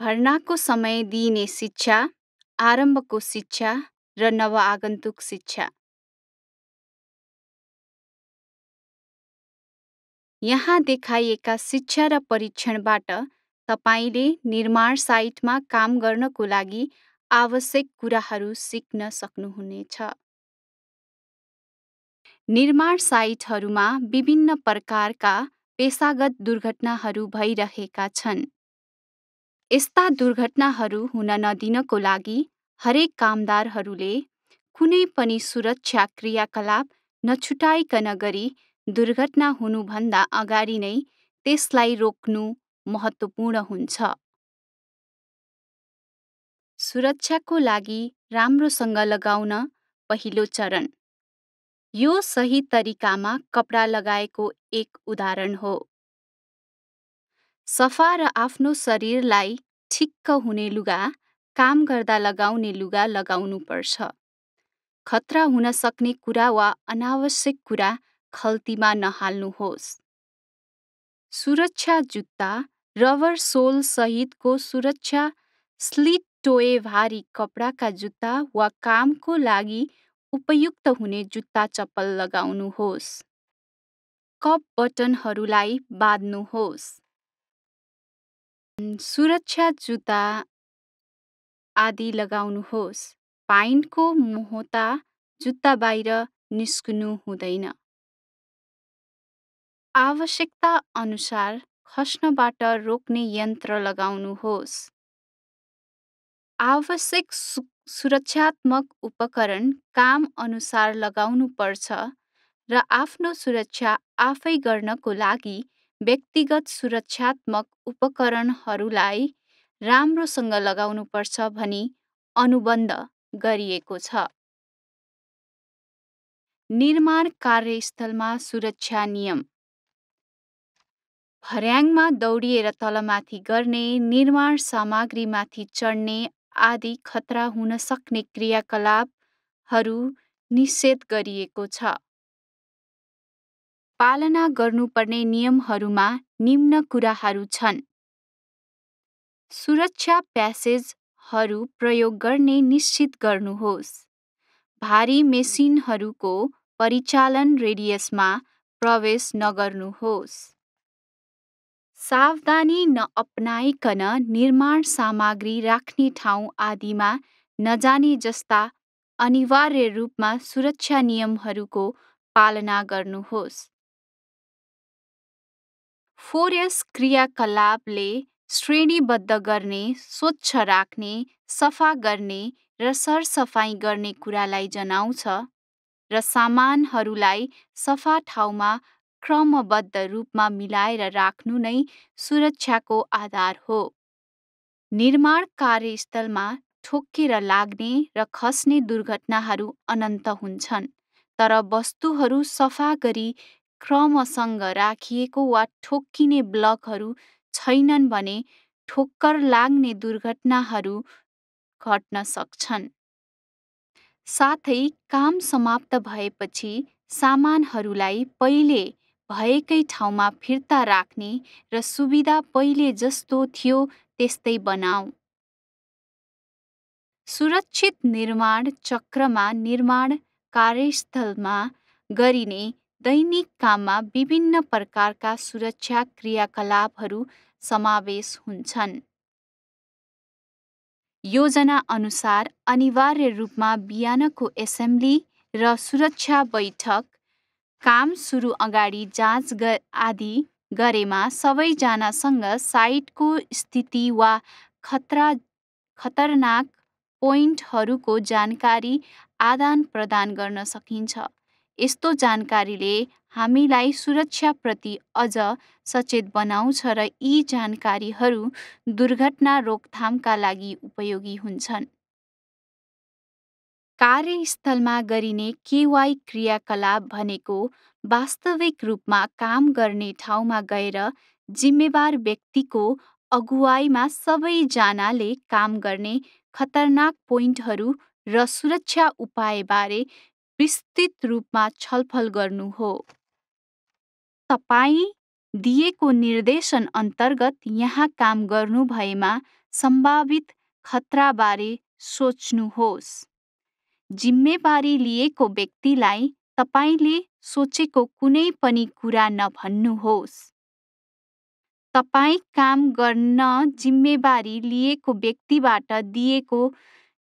भर्नाको समय दिइने शिक्षा आरम्भको शिक्षा र नवआगन्तुक शिक्षा यहाँ देखाइएका शिक्षा र परीक्षणबाट तपाईँले निर्माण साइटमा काम गर्नको लागि आवश्यक कुराहरू सिक्न सक्नुहुनेछ निर्माण साइटहरूमा विभिन्न प्रकारका पेसागत दुर्घटनाहरू भइरहेका छन् यस्ता दुर्घटनाहरू हुन नदिनको लागि हरेक कामदारहरूले कुनै पनि सुरक्षा क्रियाकलाप नछुटाइकन गरी दुर्घटना हुनुभन्दा अगाडि नै त्यसलाई रोक्नु महत्त्वपूर्ण हुन्छ। सुरक्षाको लागि राम्रोसँग लगाउन पहिलो चरण। यो सही तरिकामा कपडा लगाएको एक उदाहरण हो। सफा र आफ्नो शरीरलाई ठिक्क हुने लुगा काम गर्दा लगाउने लुगा लगाउनुपर्छ खतरा हुन सक्ने कुरा वा अनावश्यक कुरा खल्तीमा नहाल्नुहोस् सुरक्षा जुत्ता रबर सहितको सुरक्षा स्लिट टोए भारी कपडाका जुत्ता वा कामको लागि उपयुक्त हुने जुत्ता चप्पल लगाउनुहोस् कप बटनहरूलाई बाँध्नुहोस् सुरक्षा जुत्ता आदि लगाउनुहोस्। पाइन्टको मोहता बाहिर निस्कनु हुँदैन। आवश्यकता अनुसार खस्नबाट रोक्ने यन्त्र लगाउनुहोस्। आवश्यक सुरक्षात्मक उपकरण काम अनुसार पर्छ र आफ्नो सुरक्षा आफै गर्नको लागि व्यक्तिगत सुरक्षात्मक उपकरणहरूलाई राम्रोसँग लगाउनुपर्छ भनी अनुबन्ध गरिएको छ। निर्माण कार्यस्थलमा सुरक्षा नियम फर्याङमा दौडिएर तलमाथि गर्ने, निर्माण सामग्रीमाथि चढ्ने आदि खतरा हुन सक्ने क्रियाकलापहरू निषेध गरिएको छ। पालना गर्नुपर्ने नियमहरूमा निम्न कुराहरू छन् सुरक्षा प्यासेजहरू प्रयोग गर्ने निश्चित गर्नुहोस् भारी मेसिनहरूको परिचालन रेडियसमा प्रवेश नगर्नुहोस् सावधानी नअपनाइकन निर्माण सामग्री राख्ने ठाउँ आदिमा नजाने जस्ता अनिवार्य रूपमा सुरक्षा नियमहरूको पालना गर्नुहोस् फोरेस क्रियाकलापले श्रेणीबद्ध गर्ने, स्वच्छ राख्ने, सफा गर्ने र सरसफाइ गर्ने कुरालाई जनाउँछ र सामानहरूलाई सफा ठाउँमा क्रमबद्ध रूपमा मिलाएर राख्नु नै सुरक्षाको आधार हो। निर्माण कार्यस्थलमा ठोक्केर लाग्ने र खस्ने दुर्घटनाहरू अनन्त हुन्छन्, तर वस्तुहरू सफा गरी क्रमसँग राखिएको वा ठोक्किने ब्लकहरू छैनन् भने ठोक्कर लाग्ने दुर्घटनाहरू घट्न सक्छन् साथै काम समाप्त भएपछि सामानहरूलाई पहिले भएकै ठाउँमा फिर्ता राख्ने र सुविधा पहिले जस्तो थियो त्यस्तै बनाऊ सुरक्षित निर्माण चक्रमा निर्माण कार्यस्थलमा गरिने दैनिक काममा विभिन्न प्रकारका सुरक्षा क्रियाकलापहरू समावेश हुन्छन् योजना अनुसार अनिवार्य रूपमा बिहानको एसेम्ब्ली र सुरक्षा बैठक काम सुरु अगाडि जाँच ग आदि गरेमा सबैजनासँग साइटको स्थिति वा खतरा खतरनाक पोइन्टहरूको जानकारी आदान प्रदान गर्न सकिन्छ यस्तो जानकारीले हामीलाई सुरक्षाप्रति अझ सचेत बनाउँछ र यी जानकारीहरू दुर्घटना रोकथामका लागि उपयोगी हुन्छन् कार्यस्थलमा गरिने केवाई क्रियाकलाप भनेको वास्तविक रूपमा काम गर्ने ठाउँमा गएर जिम्मेवार व्यक्तिको अगुवाईमा सबैजनाले काम गर्ने खतरनाक पोइन्टहरू र सुरक्षा उपायबारे विस्तृत रूपमा छलफल गर्नु हो तपाईँ दिएको निर्देशन अन्तर्गत यहाँ काम गर्नुभएमा सम्भावित खतराबारे सोच्नुहोस् जिम्मेवारी लिएको व्यक्तिलाई तपाईँले सोचेको कुनै पनि कुरा नभन्नुहोस् तपाईँ काम गर्न जिम्मेवारी लिएको व्यक्तिबाट दिएको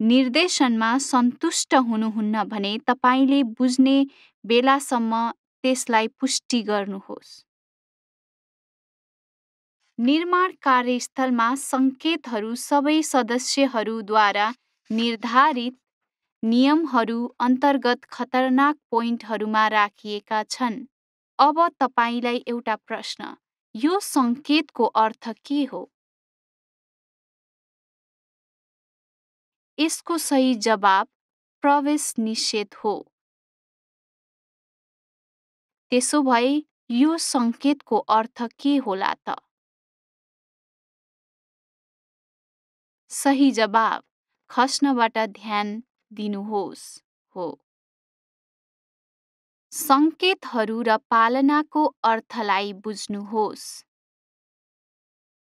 निर्देशनमा सन्तुष्ट हुनुहुन्न भने तपाईँले बुझ्ने बेलासम्म त्यसलाई पुष्टि गर्नुहोस्। निर्माण कार्यस्थलमा सङ्केतहरू सबै सदस्यहरूद्वारा निर्धारित नियमहरू अन्तर्गत खतरनाक पोइन्टहरूमा राखिएका छन्। अब तपाईँलाई एउटा प्रश्न, यो सङ्केतको अर्थ के हो? यसको सही जवाब प्रवेश निषेध हो त्यसो भए यो सङ्केतको अर्थ के होला त सही जवाब खस्नबाट ध्यान दिनुहोस् हो सङ्केतहरू र पालनाको अर्थलाई बुझ्नुहोस्